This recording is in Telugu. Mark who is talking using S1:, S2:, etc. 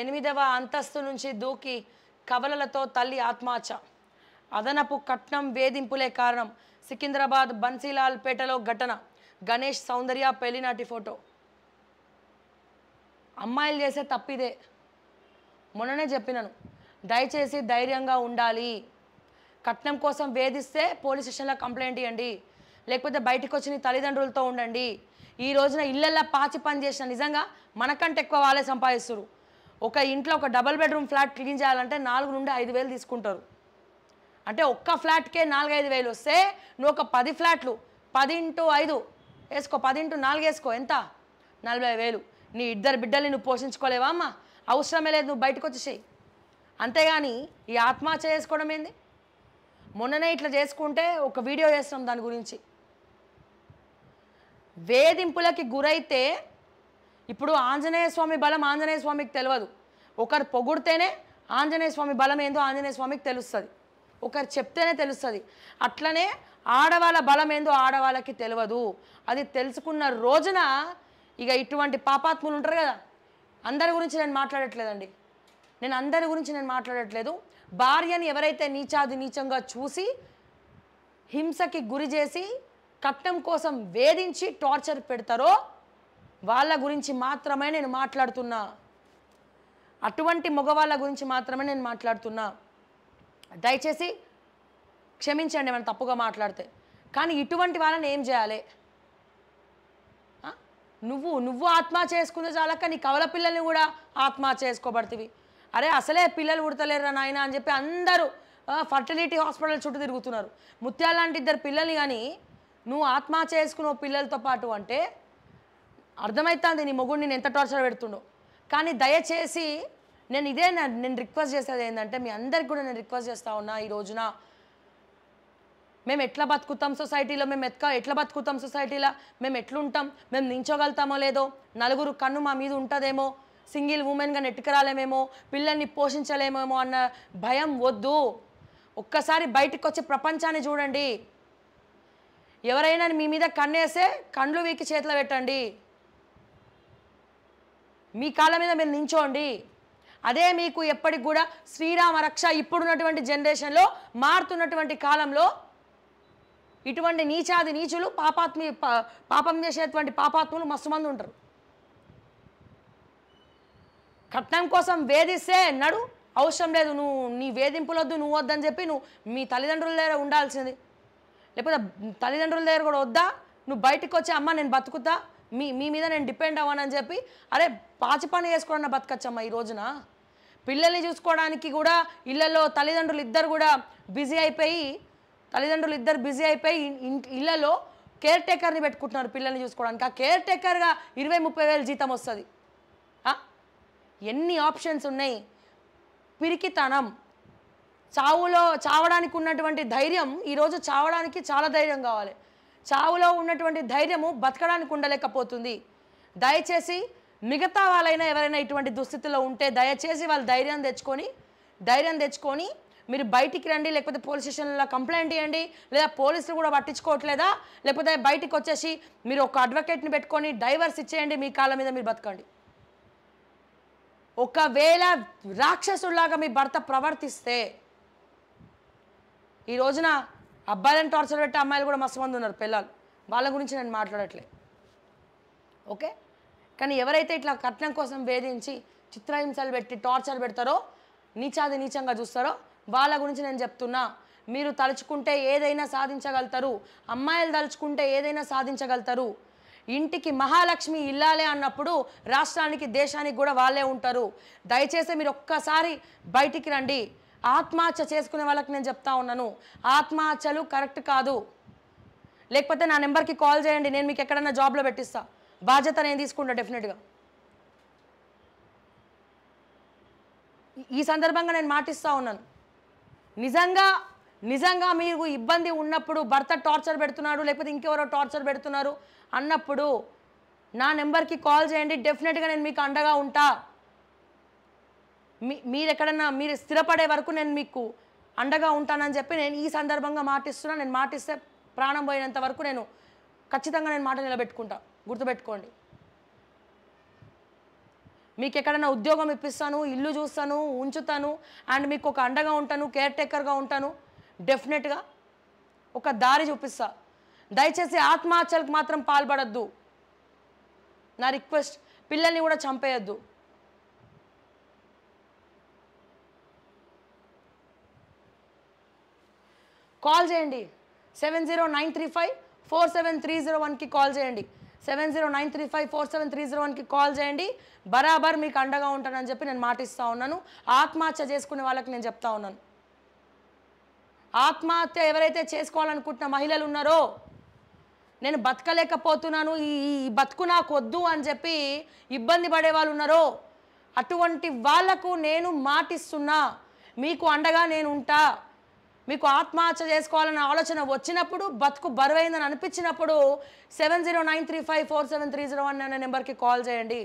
S1: ఎనిమిదవ అంతస్తు నుంచి దూకి కవలలతో తల్లి ఆత్మాచ అదనపు కట్నం వేధింపులే కారణం సికింద్రాబాద్ బన్సీలాల్ పేటలో ఘటన గణేష్ సౌందర్య పెళ్లినాటి ఫోటో అమ్మాయిలు చేసే తప్పిదే మొన్ననే చెప్పినాను దయచేసి ధైర్యంగా ఉండాలి కట్నం కోసం వేధిస్తే పోలీస్ స్టేషన్లో కంప్లైంట్ ఇవ్వండి లేకపోతే బయటకు వచ్చిన తల్లిదండ్రులతో ఉండండి ఈ రోజున ఇళ్ళల్లో పాచి పని చేసిన నిజంగా మనకంటే ఎక్కువ వాళ్ళే సంపాదిస్తున్నారు ఒక ఇంట్లో ఒక డబల్ బెడ్రూమ్ ఫ్లాట్ క్లీన్ చేయాలంటే నాలుగు నుండి ఐదు వేలు తీసుకుంటారు అంటే ఒక్క ఫ్లాట్కే నాలుగైదు వేలు వస్తే నువ్వు ఒక పది ఫ్లాట్లు పది ఇంటూ ఐదు వేసుకో పది ఇంటూ నాలుగు వేసుకో ఎంత నలభై వేలు నీ ఇద్దరు బిడ్డల్ని నువ్వు పోషించుకోలేవా అమ్మా అవసరమే లేదు నువ్వు బయటకు వచ్చేసేయి అంతేగాని ఈ ఆత్మహత్య చేసుకోవడం ఏంది మొన్ననే ఇట్లా చేసుకుంటే ఒక వీడియో చేస్తున్నాం దాని గురించి వేధింపులకి గురైతే ఇప్పుడు ఆంజనేయ స్వామి బలం ఆంజనేయ స్వామికి తెలియదు ఒకరు పొగుడితేనే ఆంజనేయ స్వామి బలం ఏందో ఆంజనేయ స్వామికి తెలుస్తుంది ఒకరు చెప్తేనే తెలుస్తుంది అట్లనే ఆడవాళ్ళ బలం ఏందో ఆడవాళ్ళకి తెలియదు అది తెలుసుకున్న రోజున ఇక ఇటువంటి పాపాత్ములు ఉంటారు కదా అందరి గురించి నేను మాట్లాడట్లేదండి నేను అందరి గురించి నేను మాట్లాడట్లేదు భార్యని ఎవరైతే నీచాది నీచంగా చూసి హింసకి గురి చేసి కట్నం కోసం వేధించి టార్చర్ పెడతారో వాళ్ళ గురించి మాత్రమే నేను మాట్లాడుతున్నా అటువంటి మగవాళ్ళ గురించి మాత్రమే నేను మాట్లాడుతున్నా దయచేసి క్షమించండి ఏమైనా తప్పుగా మాట్లాడితే కానీ ఇటువంటి వాళ్ళని ఏం చేయాలి నువ్వు నువ్వు ఆత్మ చేసుకునే చాలక్క నీ కవల పిల్లల్ని కూడా ఆత్మహత్య చేసుకోబడుతుంది అరే అసలే పిల్లలు ఉడతలేరురా నాయన అని చెప్పి అందరూ ఫర్టిలిటీ హాస్పిటల్ చుట్టూ తిరుగుతున్నారు లాంటి ఇద్దరు పిల్లల్ని కానీ నువ్వు ఆత్మహత్య చేసుకున్న పిల్లలతో పాటు అంటే అర్థమవుతుంది నీ మొగుడు నేను ఎంత టార్చర్ పెడుతుండో కానీ దయచేసి నేను ఇదే నేను రిక్వెస్ట్ చేసేది ఏంటంటే మీ అందరికి కూడా నేను రిక్వెస్ట్ చేస్తా ఉన్నా ఈ రోజున మేము ఎట్లా బతుకుతాం సొసైటీలో మేము ఎత్క ఎట్లా బతుకుతాం సొసైటీలో మేము ఎట్లుంటాం మేము నించోగలుగుతామో లేదో నలుగురు కన్ను మా మీద ఉంటుందేమో సింగిల్ ఉమెన్గా నెట్టుకురాలేమేమో పిల్లల్ని పోషించలేమేమో అన్న భయం వద్దు ఒక్కసారి బయటకు వచ్చి ప్రపంచాన్ని చూడండి ఎవరైనా మీ మీద కన్నేస్తే కండ్లు వీకి చేతిలో పెట్టండి మీ కాళ్ళ మీద మీరు నించోండి అదే మీకు ఎప్పటికి కూడా శ్రీరామ రక్ష ఇప్పుడున్నటువంటి జనరేషన్లో మారుతున్నటువంటి కాలంలో ఇటువంటి నీచాది నీచులు పాపాత్మి పాపం చేసేటువంటి పాపాత్ములు మస్తు మంది ఉంటారు కట్నం కోసం వేధిస్తే నడు అవసరం లేదు నువ్వు నీ వేధింపులొద్దు నువ్వు వద్దని చెప్పి నువ్వు మీ తల్లిదండ్రుల దగ్గర ఉండాల్సింది లేకపోతే తల్లిదండ్రుల దగ్గర కూడా వద్దా నువ్వు బయటకు వచ్చి అమ్మ నేను బతుకుతా మీ మీ మీద నేను డిపెండ్ అవ్వనని చెప్పి అరే పాచి పని చేసుకోవడం బతకచ్చమ్మా ఈ రోజున పిల్లల్ని చూసుకోవడానికి కూడా ఇళ్ళలో తల్లిదండ్రులు ఇద్దరు కూడా బిజీ అయిపోయి తల్లిదండ్రులు ఇద్దరు బిజీ అయిపోయి ఇళ్ళలో కేర్ టేకర్ని పెట్టుకుంటున్నారు పిల్లల్ని చూసుకోవడానికి ఆ కేర్ టేకర్గా ఇరవై ముప్పై వేలు జీతం వస్తుంది ఎన్ని ఆప్షన్స్ ఉన్నాయి పిరికితనం చావులో చావడానికి ఉన్నటువంటి ధైర్యం ఈరోజు చావడానికి చాలా ధైర్యం కావాలి చావులో ఉన్నటువంటి ధైర్యము బతకడానికి ఉండలేకపోతుంది దయచేసి మిగతా వాళ్ళైనా ఎవరైనా ఇటువంటి దుస్థితిలో ఉంటే దయచేసి వాళ్ళు ధైర్యం తెచ్చుకొని ధైర్యం తెచ్చుకొని మీరు బయటికి రండి లేకపోతే పోలీస్ స్టేషన్లో కంప్లైంట్ చేయండి లేదా పోలీసులు కూడా పట్టించుకోవట్లేదా లేకపోతే బయటికి వచ్చేసి మీరు ఒక అడ్వకేట్ని పెట్టుకొని డైవర్స్ ఇచ్చేయండి మీ కాళ్ళ మీద మీరు బతకండి ఒకవేళ రాక్షసుల్లాగా మీ భర్త ప్రవర్తిస్తే ఈ రోజున అబ్బాయిలను టార్చర్ పెట్టే అమ్మాయిలు కూడా మస్తు మంది ఉన్నారు పిల్లలు వాళ్ళ గురించి నేను మాట్లాడట్లే ఓకే కానీ ఎవరైతే ఇట్లా కట్నం కోసం వేధించి చిత్రహింసలు పెట్టి టార్చర్ పెడతారో నీచాది నీచంగా చూస్తారో వాళ్ళ గురించి నేను చెప్తున్నా మీరు తలుచుకుంటే ఏదైనా సాధించగలుగుతారు అమ్మాయిలు తలుచుకుంటే ఏదైనా సాధించగలుగుతారు ఇంటికి మహాలక్ష్మి ఇల్లాలే అన్నప్పుడు రాష్ట్రానికి దేశానికి కూడా వాళ్ళే ఉంటారు దయచేసి మీరు ఒక్కసారి బయటికి రండి ఆత్మహత్య చేసుకునే వాళ్ళకి నేను చెప్తా ఉన్నాను ఆత్మహత్యలు కరెక్ట్ కాదు లేకపోతే నా నెంబర్కి కాల్ చేయండి నేను మీకు ఎక్కడన్నా జాబ్లో పెట్టిస్తా బాధ్యత నేను తీసుకుంటా డెఫినెట్గా ఈ సందర్భంగా నేను మాటిస్తూ ఉన్నాను నిజంగా నిజంగా మీరు ఇబ్బంది ఉన్నప్పుడు భర్త టార్చర్ పెడుతున్నాడు లేకపోతే ఇంకెవరో టార్చర్ పెడుతున్నారు అన్నప్పుడు నా నెంబర్కి కాల్ చేయండి డెఫినెట్గా నేను మీకు అండగా ఉంటా మీ మీరు ఎక్కడన్నా మీరు స్థిరపడే వరకు నేను మీకు అండగా ఉంటానని చెప్పి నేను ఈ సందర్భంగా మాటిస్తున్నా నేను మాటిస్తే ప్రాణం పోయినంత వరకు నేను ఖచ్చితంగా నేను మాట నిలబెట్టుకుంటా గుర్తుపెట్టుకోండి మీకు ఎక్కడైనా ఉద్యోగం ఇప్పిస్తాను ఇల్లు చూస్తాను ఉంచుతాను అండ్ మీకు ఒక అండగా ఉంటాను కేర్ టేకర్గా ఉంటాను డెఫినెట్గా ఒక దారి చూపిస్తా దయచేసి ఆత్మహత్యలకు మాత్రం పాల్పడద్దు నా రిక్వెస్ట్ పిల్లల్ని కూడా చంపేయద్దు కాల్ చేయండి seven zero nine three five four seven three zero వన్కి కాల్ చేయండి seven zero nine three five four seven three zero వన్కి కాల్ చేయండి బరాబర్ మీకు అండగా ఉంటానని చెప్పి నేను మాటిస్తూ ఉన్నాను ఆత్మహత్య చేసుకునే వాళ్ళకి నేను చెప్తా ఉన్నాను ఆత్మహత్య ఎవరైతే చేసుకోవాలనుకుంటున్న మహిళలు ఉన్నారో నేను బతకలేకపోతున్నాను ఈ బతుకు నాకు వద్దు అని చెప్పి ఇబ్బంది పడే వాళ్ళు ఉన్నారో అటువంటి వాళ్లకు నేను మాటిస్తున్నా మీకు అండగా నేను ఉంటా మీకు ఆత్మహత్య చేసుకోవాలన్న ఆలోచన వచ్చినప్పుడు బతుకు బరువైందని అనిపించినప్పుడు seven zero nine three five four seven three zero one అనే నెంబర్కి కాల్ చేయండి